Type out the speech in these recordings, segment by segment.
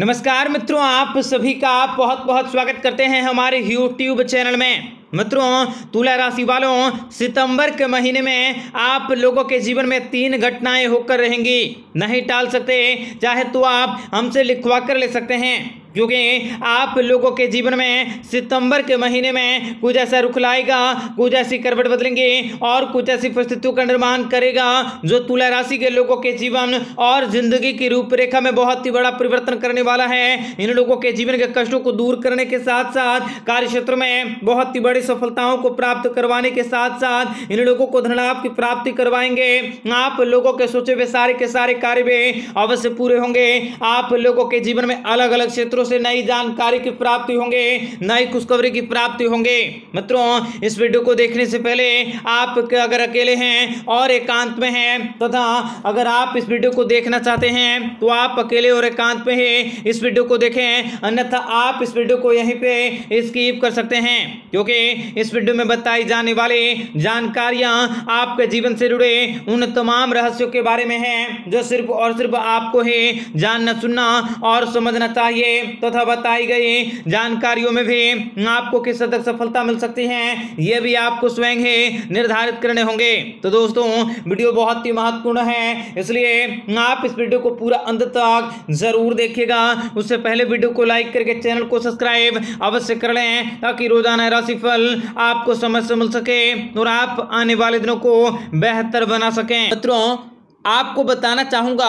नमस्कार मित्रों आप सभी का आप बहुत बहुत स्वागत करते हैं हमारे यूट्यूब चैनल में मित्रों तुला राशि वालों सितंबर के महीने में आप लोगों के जीवन में तीन घटनाएं होकर रहेंगी नहीं टाल सकते चाहे तो आप हमसे लिखवा कर ले सकते हैं क्योंकि आप लोगों के जीवन में सितंबर के महीने में कुछ ऐसा रुख लाएगा कुछ ऐसी करवट बदलेंगे और कुछ ऐसी परिस्थितियों का निर्माण करेगा जो तुला राशि के लोगों के जीवन और जिंदगी की रूपरेखा में बहुत ही बड़ा परिवर्तन करने वाला है इन लोगों के जीवन के कष्टों को दूर करने के साथ साथ कार्य क्षेत्र में बहुत ही बड़ी सफलताओं को प्राप्त करवाने के साथ साथ इन लोगों को धनलाभ की प्राप्ति करवाएंगे आप लोगों के सोचे हुए सारे के सारे कार्य भी अवश्य पूरे होंगे आप लोगों के जीवन में अलग अलग क्षेत्रों से नई जानकारी की प्राप्ति होंगे नई खुशखबरी की प्राप्ति होंगे मित्रों इस वीडियो को देखने से पहले आप अगर अकेले हैं और एकांत में हैं तथा अगर आप इस वीडियो को देखना चाहते हैं तो आप अकेले और एकांत में ही इस वीडियो को देखें अन्यथा आप इस वीडियो को यहीं पर स्कीप कर सकते हैं क्योंकि इस वीडियो में बताई जाने वाली जानकारियाँ आपके जीवन से जुड़े उन तमाम रहस्यों के बारे में हैं जो सिर्फ और सिर्फ आपको ही जानना सुनना और समझना चाहिए तथा बताई गई जानकारियों में भी आपको किस हद तक सफलता मिल सकती है ये भी आपको स्वयं ही निर्धारित करने होंगे तो दोस्तों वीडियो बहुत ही महत्वपूर्ण है इसलिए आप इस वीडियो को पूरा अंत तक जरूर देखिएगा उससे पहले वीडियो को लाइक करके चैनल को सब्सक्राइब अवश्य कर लें ताकि रोजाना राशिफल आपको समझ से मिल सके और आप आने वाले दिनों को बेहतर बना सकें मित्रों आपको बताना चाहूंगा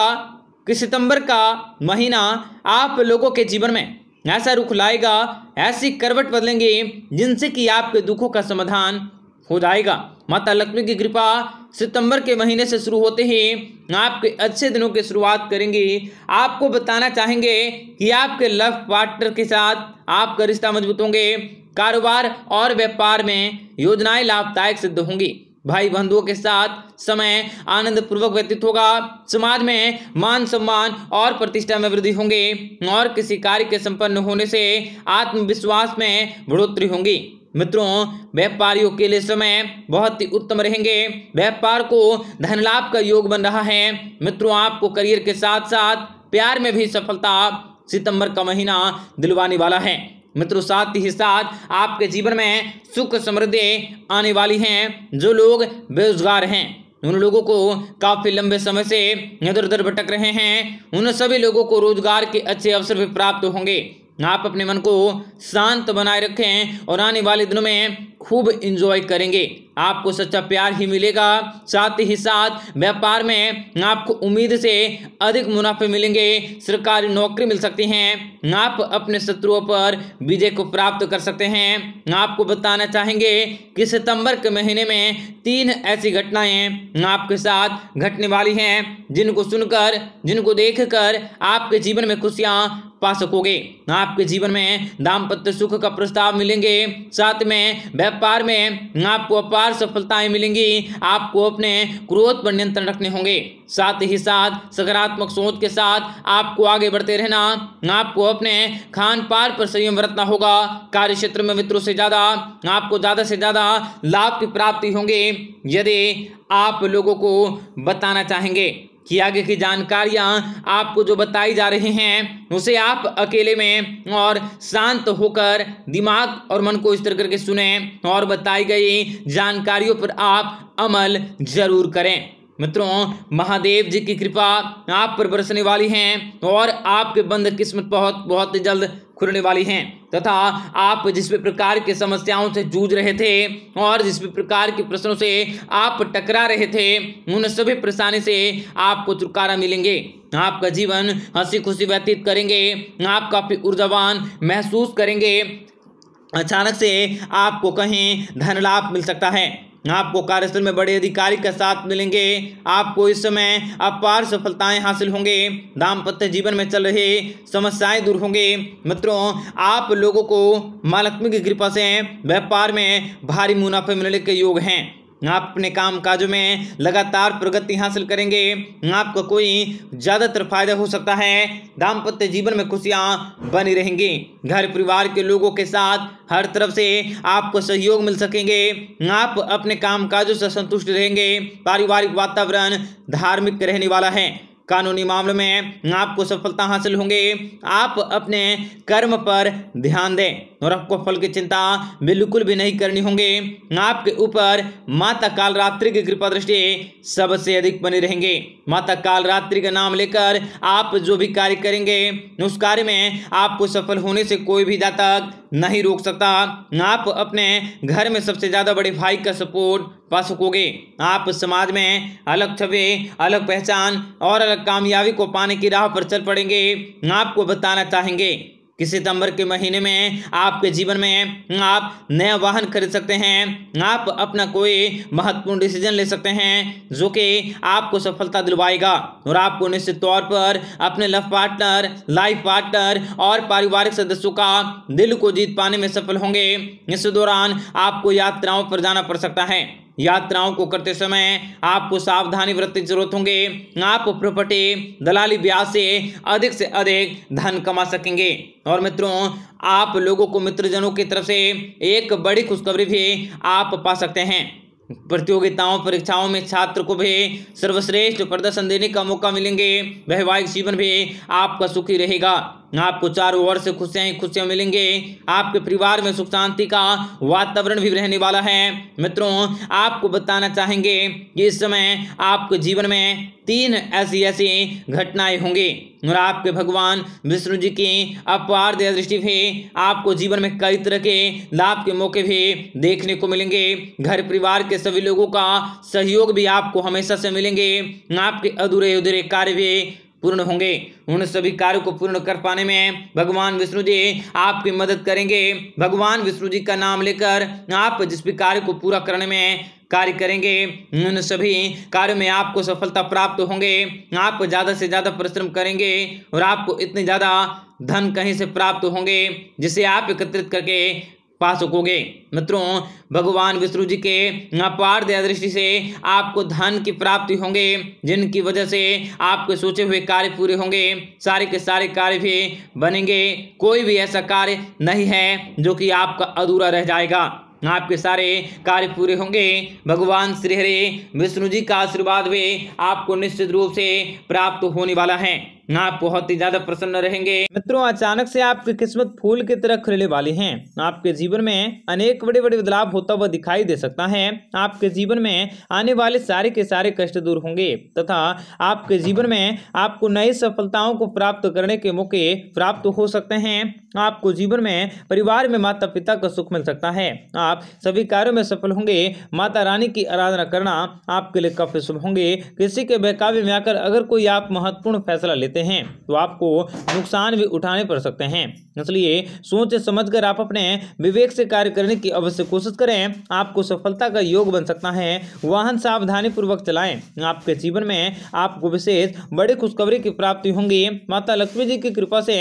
कि सितंबर का महीना आप लोगों के जीवन में ऐसा रुख लाएगा ऐसी करवट बदलेंगे जिनसे कि आपके दुखों का समाधान हो जाएगा माता लक्ष्मी की कृपा सितंबर के महीने से शुरू होते ही आपके अच्छे दिनों की शुरुआत करेंगे आपको बताना चाहेंगे कि आपके लव पार्टनर के साथ आपका रिश्ता मजबूत होंगे कारोबार और व्यापार में योजनाएं लाभदायक सिद्ध होंगी भाई बंधुओं के साथ समय आनंद पूर्वक व्यतीत होगा समाज में मान सम्मान और प्रतिष्ठा में वृद्धि होंगे और किसी कार्य के संपन्न होने से आत्मविश्वास में बढ़ोतरी होंगी मित्रों व्यापारियों के लिए समय बहुत ही उत्तम रहेंगे व्यापार को धन लाभ का योग बन रहा है मित्रों आपको करियर के साथ साथ प्यार में भी सफलता सितंबर का महीना दिलवाने वाला है मित्रों साथ ही साथ आपके जीवन में सुख समृद्धि आने वाली है जो लोग बेरोजगार हैं उन लोगों को काफ़ी लंबे समय से इधर उधर भटक रहे हैं उन सभी लोगों को रोजगार के अच्छे अवसर भी प्राप्त होंगे आप अपने मन को शांत बनाए रखें और आने वाले दिनों में खूब इंजॉय करेंगे आपको सच्चा प्यार ही मिलेगा साथ ही साथ व्यापार में आपको उम्मीद से अधिक मुनाफे मिलेंगे सरकारी नौकरी मिल सकती है आप अपने शत्रुओं पर विजय को प्राप्त कर सकते हैं आपको बताना चाहेंगे कि सितंबर के महीने में तीन ऐसी घटनाएं आपके साथ घटने वाली हैं जिनको सुनकर जिनको देखकर आपके जीवन में खुशियां पा सकोगे आपके जीवन में दाम्पत्य सुख का प्रस्ताव मिलेंगे साथ में व्यापार में आपको अपार सफलताएं मिलेंगी आपको अपने क्रोध पर नियंत्रण रखने होंगे साथ ही साथ सकारात्मक सोच के साथ आपको आगे बढ़ते रहना आपको अपने खान पान पर संयम बरतना होगा कार्य क्षेत्र में मित्रों से ज़्यादा आपको ज़्यादा से ज़्यादा लाभ की प्राप्ति होंगे यदि आप लोगों को बताना चाहेंगे कि आगे की जानकारियाँ आपको जो बताई जा रही हैं उसे आप अकेले में और शांत होकर दिमाग और मन को स्थिर करके सुने और बताई गई जानकारियों पर आप अमल जरूर करें मित्रों महादेव जी की कृपा आप पर बरसने वाली हैं और आपके बंद किस्मत बहुत बहुत जल्द खुलने वाली हैं तथा आप जिस भी प्रकार के समस्याओं से जूझ रहे थे और जिस भी प्रकार के प्रश्नों से आप टकरा रहे थे उन सभी परेशानी से आपको छुटकारा मिलेंगे आपका जीवन हंसी खुशी व्यतीत करेंगे आप काफ़ी ऊर्जावान महसूस करेंगे अचानक से आपको कहीं धन लाभ मिल सकता है आपको कार्यस्थल में बड़े अधिकारी का साथ मिलेंगे आपको इस समय अपार सफलताएं हासिल होंगे दाम्पत्य जीवन में चल रहे समस्याएं दूर होंगे मित्रों आप लोगों को मालक्ष्मी की कृपा से व्यापार में भारी मुनाफे मिलने के योग हैं आप अपने काम काजों में लगातार प्रगति हासिल करेंगे आपको कोई ज़्यादातर फायदा हो सकता है दाम्पत्य जीवन में खुशियाँ बनी रहेंगी घर परिवार के लोगों के साथ हर तरफ से आपको सहयोग मिल सकेंगे आप अपने काम काजों से संतुष्ट रहेंगे पारिवारिक वातावरण धार्मिक रहने वाला है कानूनी मामलों में आपको सफलता हासिल होंगे आप अपने कर्म पर ध्यान दें और आपको फल की चिंता बिल्कुल भी नहीं करनी होंगे आपके ऊपर माता कालरात्रि की कृपा दृष्टि सबसे अधिक बने रहेंगे माता कालरात्रि का नाम लेकर आप जो भी कार्य करेंगे उस कार्य में आपको सफल होने से कोई भी जातक नहीं रोक सकता आप अपने घर में सबसे ज़्यादा बड़े भाई का सपोर्ट पा सकोगे आप समाज में अलग छवि अलग पहचान और अलग तक कामयाबी को पाने की राह पर चल पड़ेंगे आपको बताना चाहेंगे कि सितंबर के महीने में आपके जीवन में आप नया वाहन खरीद सकते हैं आप अपना कोई महत्वपूर्ण डिसीजन ले सकते हैं जो कि आपको सफलता दिलवाएगा और आपको निश्चित तौर पर अपने लव पार्टनर लाइफ पार्टनर और पारिवारिक सदस्यों का दिल को जीत पाने में सफल होंगे इस दौरान आपको यात्राओं पर जाना पड़ सकता है यात्राओं को करते समय आपको सावधानी बरतने की जरूरत होंगे आप प्रॉपर्टी दलाली ब्याज से अधिक से अधिक धन कमा सकेंगे और मित्रों आप लोगों को मित्रजनों की तरफ से एक बड़ी खुशखबरी भी आप पा सकते हैं प्रतियोगिताओं परीक्षाओं में छात्र को भी सर्वश्रेष्ठ प्रदर्शन देने का मौका मिलेंगे वैवाहिक जीवन भी आपका सुखी रहेगा आपको चारों ओर से ही खुशियां मिलेंगे आपके परिवार में सुख शांति का वातावरण भी रहने वाला है मित्रों आपको बताना चाहेंगे कि इस समय आपके जीवन में तीन ऐसी ऐसी घटनाएं होंगी और आपके भगवान विष्णु जी की अपार दया दृष्टि भी आपको जीवन में कई तरह के लाभ के मौके भी देखने को मिलेंगे घर परिवार के सभी लोगों का सहयोग भी आपको हमेशा से मिलेंगे आपके अधूरे अधूरे कार्य भी पूर्ण होंगे उन सभी कार्य को पूर्ण कर पाने में भगवान विष्णु जी आपकी मदद करेंगे भगवान विष्णु जी का नाम लेकर आप जिस भी कार्य को पूरा करने में कार्य करेंगे उन सभी कार्यों में आपको सफलता प्राप्त होंगे आप ज़्यादा से ज़्यादा परिश्रम करेंगे और आपको इतने ज़्यादा धन कहीं से प्राप्त होंगे जिसे आप एकत्रित करके पा सकोगे मित्रों भगवान विष्णु जी के अपार दया दृष्टि से आपको धन की प्राप्ति होंगे जिनकी वजह से आपके सोचे हुए कार्य पूरे होंगे सारे के सारे कार्य भी बनेंगे कोई भी ऐसा कार्य नहीं है जो कि आपका अधूरा रह जाएगा आपके सारे कार्य पूरे होंगे भगवान श्रीहरे विष्णु जी का आशीर्वाद भी आपको निश्चित रूप से प्राप्त होने वाला है आप बहुत ही ज्यादा प्रसन्न रहेंगे मित्रों अचानक से आपकी किस्मत फूल की तरह खिलने वाली है आपके जीवन में अनेक बड़े बड़े बदलाव होता हुआ दिखाई दे सकता है आपके जीवन में आने वाले सारे के सारे कष्ट दूर होंगे तथा आपके जीवन में आपको नई सफलताओं को प्राप्त करने के मौके प्राप्त हो सकते हैं आपको जीवन में परिवार में माता पिता का सुख मिल सकता है आप सभी कार्यों में सफल होंगे माता रानी की आराधना करना आपके लिए काफी शुभ होंगे किसी के बहकावे में आकर अगर कोई आप महत्वपूर्ण फैसला लेते लेते हैं तो आपको नुकसान भी उठाने पड़ सकते हैं इसलिए सोच समझ कर आप अपने विवेक से कार्य करने की अवश्य कोशिश करें आपको सफलता का योग बन सकता है वाहन सावधानी पूर्वक चलाएं आपके जीवन में आपको विशेष बड़ी खुशखबरी की प्राप्ति होंगी माता लक्ष्मी जी की कृपा से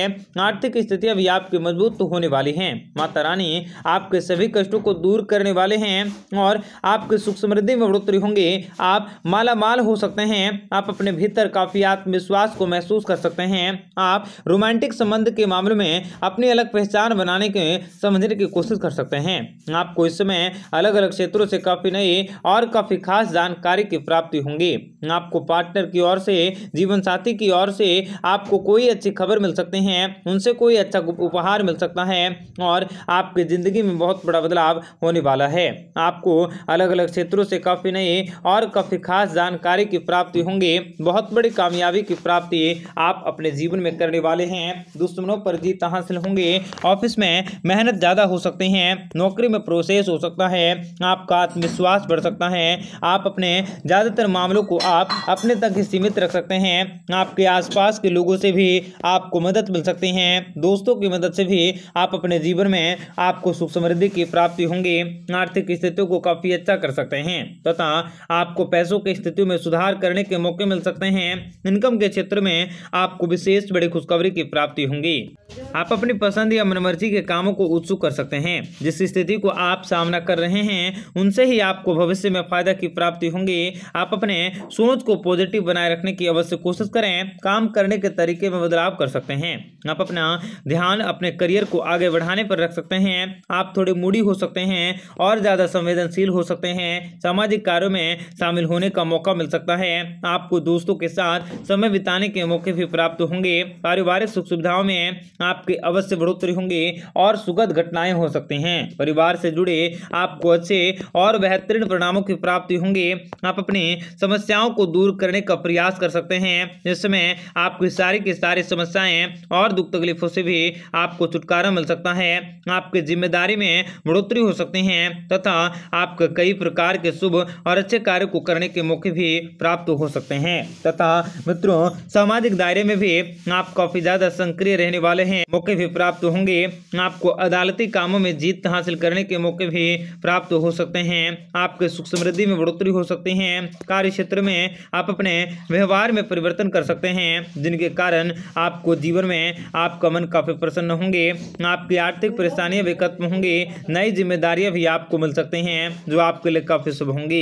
आर्थिक स्थिति अभी आपकी मजबूत तो होने वाली है माता रानी आपके सभी कष्टों को दूर करने वाले हैं और आपके सुख समृद्धि में बढ़ोतरी होंगे आप माला माल हो सकते हैं आप अपने भीतर काफी आत्मविश्वास को महसूस कर सकते हैं आप रोमांटिक संबंध के मामले में अपनी अलग पहचान बनाने के समझने की कोशिश कर सकते हैं आपको इस समय अलग अलग क्षेत्रों से काफ़ी नई और काफ़ी खास जानकारी की प्राप्ति होंगी आपको पार्टनर की ओर से जीवन साथी की ओर से आपको कोई अच्छी खबर मिल सकती है उनसे कोई अच्छा उपहार मिल सकता है और आपकी ज़िंदगी में बहुत बड़ा बदलाव होने वाला है आपको अलग अलग क्षेत्रों से काफ़ी नई और काफ़ी खास जानकारी की प्राप्ति होंगी बहुत बड़ी कामयाबी की प्राप्ति आप अपने जीवन में करने वाले हैं दुश्मनों पर जीत हासिल होंगे ऑफिस में मेहनत ज़्यादा हो सकती हैं नौकरी में प्रोसेस हो सकता है आपका आत्मविश्वास बढ़ सकता है आप अपने ज़्यादातर मामलों को आप अपने तक ही सीमित रख सकते हैं आपके आसपास के लोगों से भी आपको मदद मिल सकती है दोस्तों की मदद से भी आप अपने जीवन में आपको सुख समृद्धि की प्राप्ति होंगी आर्थिक स्थितियों को काफ़ी अच्छा कर सकते हैं तथा आपको पैसों की स्थितियों में सुधार करने के मौके मिल सकते हैं इनकम के क्षेत्र में आपको विशेष बड़ी खुशखबरी की प्राप्ति होंगी आप अपनी पसंद या मनमर्जी के कामों को उत्सुक कर सकते हैं जिस स्थिति को आप सामना कर रहे हैं उनसे ही आपको भविष्य में फायदा की प्राप्ति होंगी आप अपने सोच को पॉजिटिव बनाए रखने की अवश्य कोशिश करें काम करने के तरीके में बदलाव कर सकते हैं आप अपना ध्यान अपने करियर को आगे बढ़ाने पर रख सकते हैं आप थोड़े मूडी हो सकते हैं और ज़्यादा संवेदनशील हो सकते हैं सामाजिक कार्यों में शामिल होने का मौका मिल सकता है आपको दोस्तों के साथ समय बिताने के मौके मौके भी प्राप्त होंगे पारिवारिक सुख सुविधाओं में आपके अवश्य बढ़ोतरी होंगे और सुखद घटनाएं हो सकते हैं परिवार से जुड़े आपको अच्छे और बेहतरीन परिणामों की प्राप्ति होंगे आप अपनी समस्याओं को दूर करने का प्रयास कर सकते हैं जिसमें आपकी सारी की सारी समस्याएं और दुख तकलीफों से भी आपको छुटकारा मिल सकता है आपकी जिम्मेदारी में बढ़ोतरी हो सकती है तथा आपके कई प्रकार के शुभ और अच्छे कार्य को करने के मौके भी प्राप्त हो सकते हैं तथा मित्रों सामाजिक दायरे में भी आप काफी ज्यादा सक्रिय रहने वाले हैं मौके भी प्राप्त होंगे आपको अदालती कामों में जीत हासिल करने के मौके भी प्राप्त हो सकते हैं आपके सुख समृद्धि में बढ़ोतरी हो सकती है कार्य क्षेत्र में आप अपने व्यवहार में परिवर्तन कर सकते हैं जिनके कारण आपको जीवन में आपका मन काफी प्रसन्न होंगे आपकी आर्थिक परेशानियां भी खत्म होंगी नई जिम्मेदारियां भी आपको मिल सकती हैं जो आपके लिए काफी शुभ होंगी